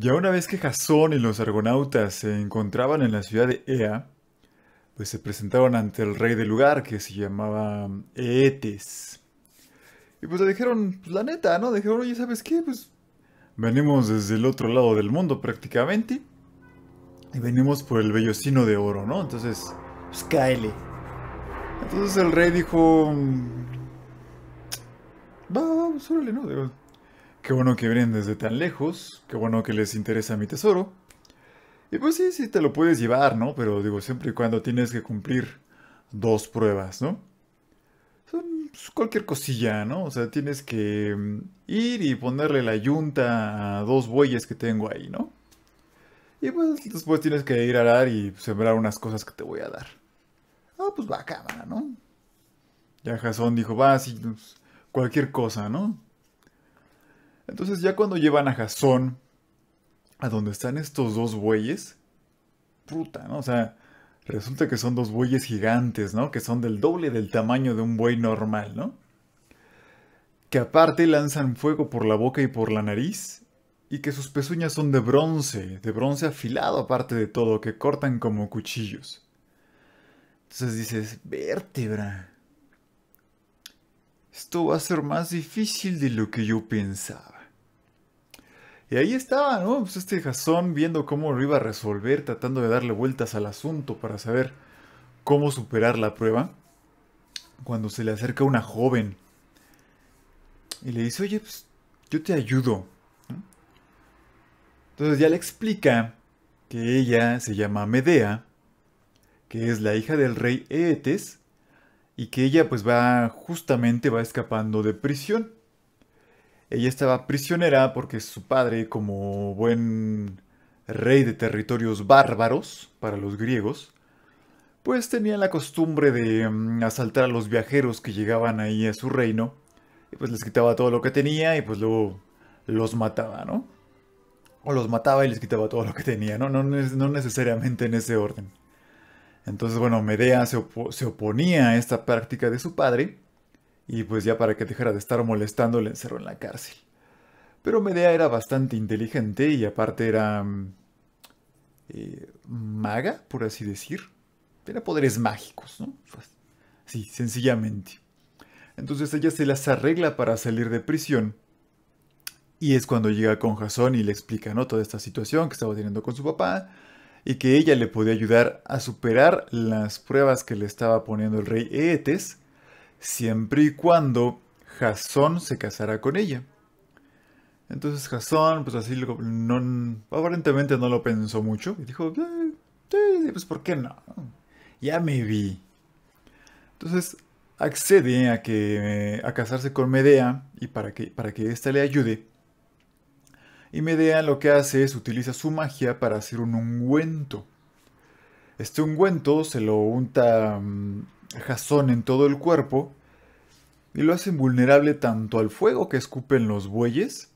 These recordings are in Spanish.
Ya una vez que Jasón y los argonautas se encontraban en la ciudad de Ea, pues se presentaron ante el rey del lugar que se llamaba Eetes. Y pues le dijeron, pues, la neta, ¿no? dijeron, oye, ¿sabes qué? Pues venimos desde el otro lado del mundo prácticamente. Y venimos por el vellocino de oro, ¿no? Entonces, pues cáele. Entonces el rey dijo, mm, va, va, va, súbele, pues, ¿no? Qué bueno que vienen desde tan lejos, qué bueno que les interesa mi tesoro. Y pues sí, sí te lo puedes llevar, ¿no? Pero digo, siempre y cuando tienes que cumplir dos pruebas, ¿no? Son pues, cualquier cosilla, ¿no? O sea, tienes que mm, ir y ponerle la yunta a dos bueyes que tengo ahí, ¿no? Y pues después tienes que ir a arar y sembrar unas cosas que te voy a dar. Ah, pues va a cámara, ¿no? Ya Jasón dijo, va, sí, pues, cualquier cosa, ¿no? Entonces ya cuando llevan a Jason a donde están estos dos bueyes, puta, ¿no? O sea, resulta que son dos bueyes gigantes, ¿no? Que son del doble del tamaño de un buey normal, ¿no? Que aparte lanzan fuego por la boca y por la nariz y que sus pezuñas son de bronce, de bronce afilado aparte de todo, que cortan como cuchillos. Entonces dices, vértebra. Esto va a ser más difícil de lo que yo pensaba. Y ahí estaba, ¿no? Pues este jasón viendo cómo lo iba a resolver, tratando de darle vueltas al asunto para saber cómo superar la prueba. Cuando se le acerca una joven y le dice, oye, pues, yo te ayudo. Entonces ya le explica que ella se llama Medea, que es la hija del rey Eetes, y que ella pues va justamente va escapando de prisión. Ella estaba prisionera porque su padre, como buen rey de territorios bárbaros para los griegos, pues tenía la costumbre de mm, asaltar a los viajeros que llegaban ahí a su reino, y pues les quitaba todo lo que tenía y pues luego los mataba, ¿no? O los mataba y les quitaba todo lo que tenía, ¿no? No, necesariamente en ese orden. Entonces, bueno, Medea se oponía a esta práctica de su padre, y pues ya para que dejara de estar molestando le encerró en la cárcel. Pero Medea era bastante inteligente y aparte era... Mm, eh, maga, por así decir. Tenía poderes mágicos, ¿no? Pues, sí, sencillamente. Entonces ella se las arregla para salir de prisión. Y es cuando llega con Jason y le explica, ¿no? Toda esta situación que estaba teniendo con su papá. Y que ella le podía ayudar a superar las pruebas que le estaba poniendo el rey Eetes siempre y cuando Jasón se casara con ella. Entonces Jasón, pues así, aparentemente no lo pensó mucho y dijo, eh, pues ¿por qué no? Ya me vi. Entonces accede a, que, eh, a casarse con Medea y para que, para que ésta le ayude. Y Medea lo que hace es utiliza su magia para hacer un ungüento este ungüento, se lo unta mm, jazón en todo el cuerpo y lo hace vulnerable tanto al fuego que escupen los bueyes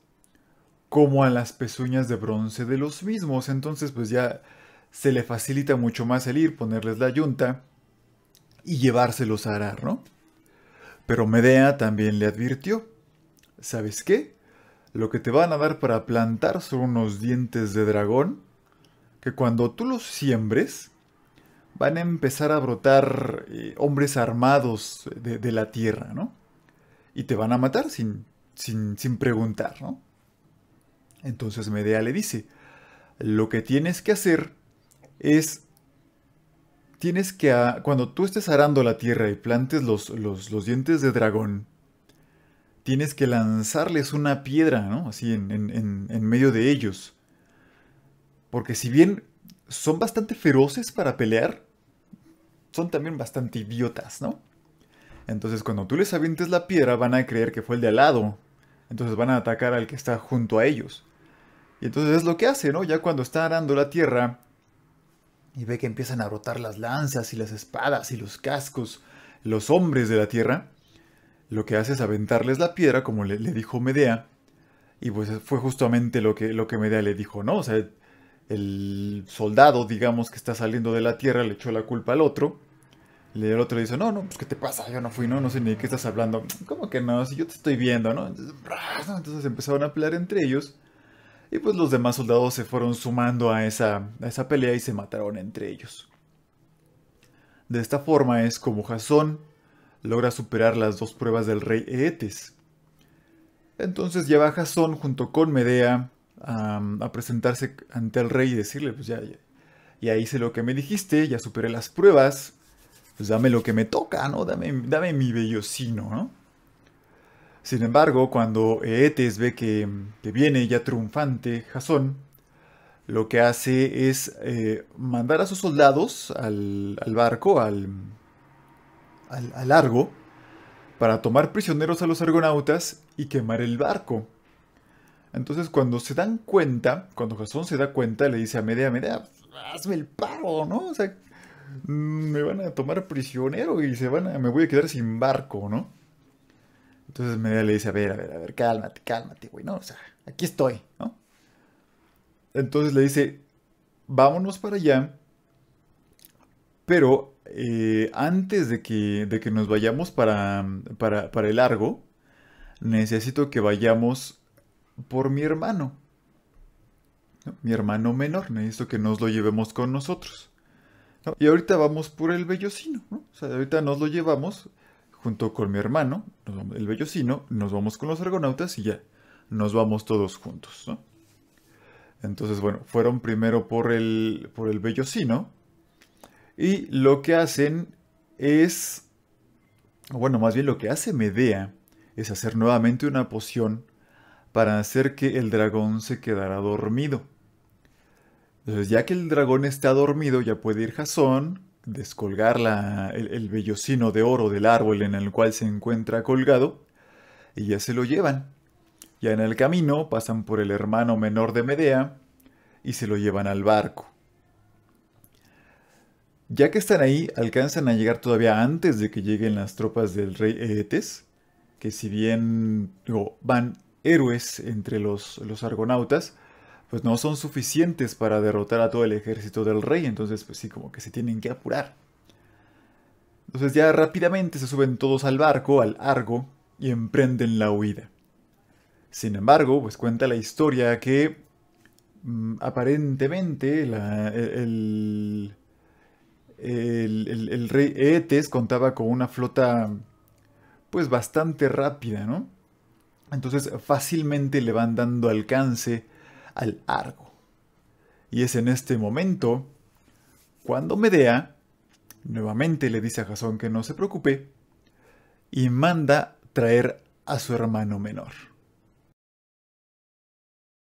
como a las pezuñas de bronce de los mismos. Entonces pues ya se le facilita mucho más el ir, ponerles la yunta y llevárselos a arar, ¿no? Pero Medea también le advirtió, ¿sabes qué? Lo que te van a dar para plantar son unos dientes de dragón que cuando tú los siembres, van a empezar a brotar eh, hombres armados de, la tierra, ¿no? Y te van a matar sin, sin, sin preguntar, ¿no? Entonces Medea le dice, lo que tienes que hacer es tienes que, cuando tú estés arando la tierra y plantes los, los, dientes de dragón, tienes que lanzarles una piedra, ¿no? Así en, en, en, medio de ellos. Porque si bien son bastante feroces para pelear, son también bastante idiotas, ¿no? Entonces cuando tú les avientes la piedra van a creer que fue el de al lado. Entonces van a atacar al que está junto a ellos. Y entonces es lo que hace, ¿no? Ya cuando está arando la tierra y ve que empiezan a rotar las lanzas y las espadas y los cascos, los hombres de la tierra, lo que hace es aventarles la piedra, como le, dijo Medea. Y pues fue justamente lo que, lo que Medea le dijo, ¿no? O sea, el soldado, digamos, que está saliendo de la tierra le echó la culpa al otro y el otro le dice, no, no, pues ¿qué te pasa? Yo no fui, no, no sé ni de qué estás hablando. ¿Cómo que no? Si yo te estoy viendo, ¿no? Entonces empezaron a pelear entre ellos. Y pues los demás soldados se fueron sumando a esa, esa pelea y se mataron entre ellos. De esta forma es como Jasón logra superar las dos pruebas del rey Eetes. Entonces lleva a Jasón junto con Medea a, presentarse ante el rey y decirle, pues ya, ya hice lo que me dijiste, ya superé las pruebas, pues dame lo que me toca, ¿no? Dame, dame mi bellocino, ¿no? Sin embargo, cuando Eetes ve que, viene ya triunfante Jasón, lo que hace es eh, mandar a sus soldados al, barco, al, al, Argo, para tomar prisioneros a los argonautas y quemar el barco. Entonces cuando se dan cuenta, cuando Jasón se da cuenta, le dice a Medea, Medea, hazme el paro, ¿no? O sea, Mm, me van a tomar prisionero y se van me voy a quedar sin barco, ¿no? Entonces Medea le dice, a ver, a ver, a ver, cálmate, cálmate, güey, no, o sea, aquí estoy, ¿no? Entonces le dice, vámonos para allá, pero eh, antes de que, de que, nos vayamos para, para, el largo, necesito que vayamos por mi hermano, mi hermano menor, necesito que nos lo llevemos con nosotros. Y ahorita vamos por el vellocino, ¿no? O sea, ahorita nos lo llevamos junto con mi hermano, el vellocino, nos vamos con los argonautas y ya, nos vamos todos juntos, ¿no? Entonces, bueno, fueron primero por el, por el vellocino y lo que hacen es, bueno, más bien lo que hace Medea es hacer nuevamente una poción para hacer que el dragón se quedara dormido. Entonces, ya que el dragón está dormido, ya puede ir Jason, descolgar el, vellocino de oro del árbol en el cual se encuentra colgado, y ya se lo llevan. Ya en el camino pasan por el hermano menor de Medea y se lo llevan al barco. Ya que están ahí, alcanzan a llegar todavía antes de que lleguen las tropas del rey Eetes, que si bien van héroes entre los argonautas, pues no son suficientes para derrotar a todo el ejército del rey, entonces pues sí, como que se tienen que apurar. Entonces ya rápidamente se suben todos al barco, al Argo, y emprenden la huida. Sin embargo, pues cuenta la historia que mm, aparentemente la, el, rey Eetes contaba con una flota pues bastante rápida, ¿no? Entonces fácilmente le van dando alcance al Argo. Y es en este momento cuando Medea nuevamente le dice a Jasón que no se preocupe y manda traer a su hermano menor.